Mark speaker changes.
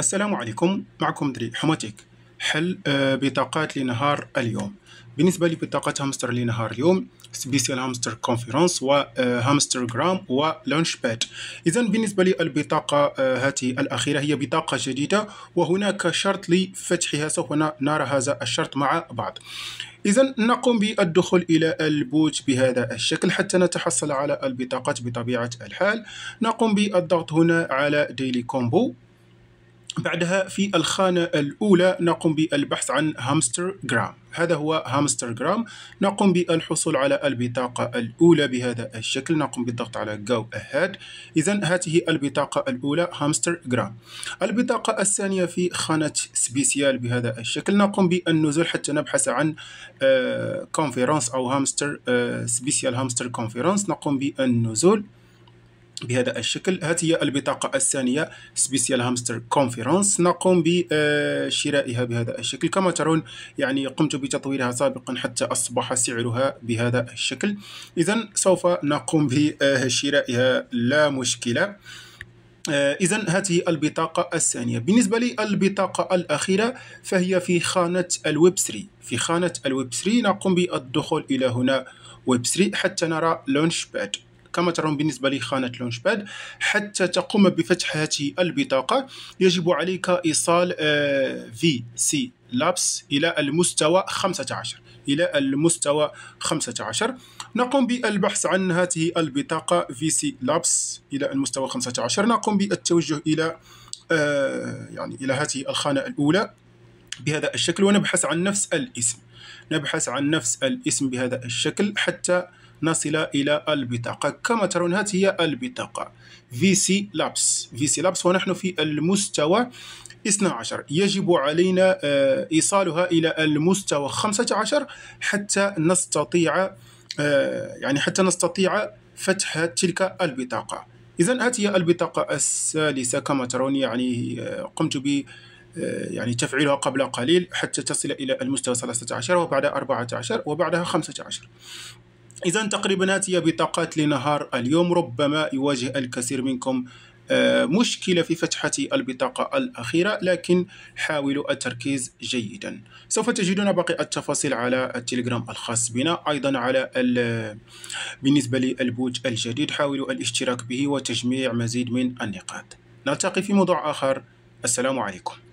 Speaker 1: السلام عليكم معكم دري حماتيك حل آه، بطاقات لنهار اليوم بالنسبه لبطاقات هامستر لنهار اليوم سبيسيال هامستر كونفرنس وهامستر آه، جرام ولانش باد اذا بالنسبه للبطاقه آه، هاتي الاخيره هي بطاقه جديده وهناك شرط لفتحها سوف نرى هذا الشرط مع بعض إذا نقوم بالدخول إلى البوت بهذا الشكل حتى نتحصل على البطاقات بطبيعة الحال نقوم بالضغط هنا على ديلي كومبو بعدها في الخانة الأولى نقوم بالبحث عن هامستر جرام هذا هو هامستر جرام نقوم بالحصول على البطاقة الأولى بهذا الشكل نقوم بالضغط على جو Ahead إذا هذه البطاقة الأولى هامستر جرام البطاقة الثانية في خانة سبيسيال بهذا الشكل نقوم بالنزول حتى نبحث عن كونفيرانس آه، أو هامستر آه، سبيسيال هامستر كونفيرانس نقوم بالنزول بهذا الشكل هات هي البطاقة الثانية سبيسيال هامستر كونفرنس نقوم بشرائها بهذا الشكل كما ترون يعني قمت بتطويرها سابقا حتى أصبح سعرها بهذا الشكل إذا سوف نقوم بشرائها لا مشكلة إذا هذه البطاقة الثانية بالنسبة للبطاقة الأخيرة فهي في خانة الويب 3 في خانة الويب 3 نقوم بالدخول إلى هنا ويب 3 حتى نرى لونش باد كما ترون بالنسبة لخانة لونش باد حتى تقوم بفتح هذه البطاقة يجب عليك إيصال في سي لابس إلى المستوى 15 إلى المستوى 15 نقوم بالبحث عن هذه البطاقة في سي لابس إلى المستوى 15 نقوم بالتوجه إلى آه، يعني إلى هذه الخانة الأولى بهذا الشكل ونبحث عن نفس الاسم نبحث عن نفس الاسم بهذا الشكل حتى نصل إلى البطاقة كما ترون هذه هي البطاقة VC Labs VC Labs ونحن في المستوى 12 يجب علينا آه، إيصالها إلى المستوى 15 حتى نستطيع آه، يعني حتى نستطيع فتح تلك البطاقة إذا هذه هي البطاقة السادسة كما ترون يعني آه، قمت ب يعني تفعيلها قبل قليل حتى تصل إلى المستوى 13 وبعدها 14 وبعدها 15 إذا تقريبا هي بطاقات لنهار اليوم ربما يواجه الكثير منكم آه، مشكلة في فتحة البطاقة الأخيرة لكن حاولوا التركيز جيدا سوف تجدون باقي التفاصيل على التليجرام الخاص بنا أيضا على بالنسبة للبوج الجديد حاولوا الاشتراك به وتجميع مزيد من النقاط نلتقي في موضوع آخر السلام عليكم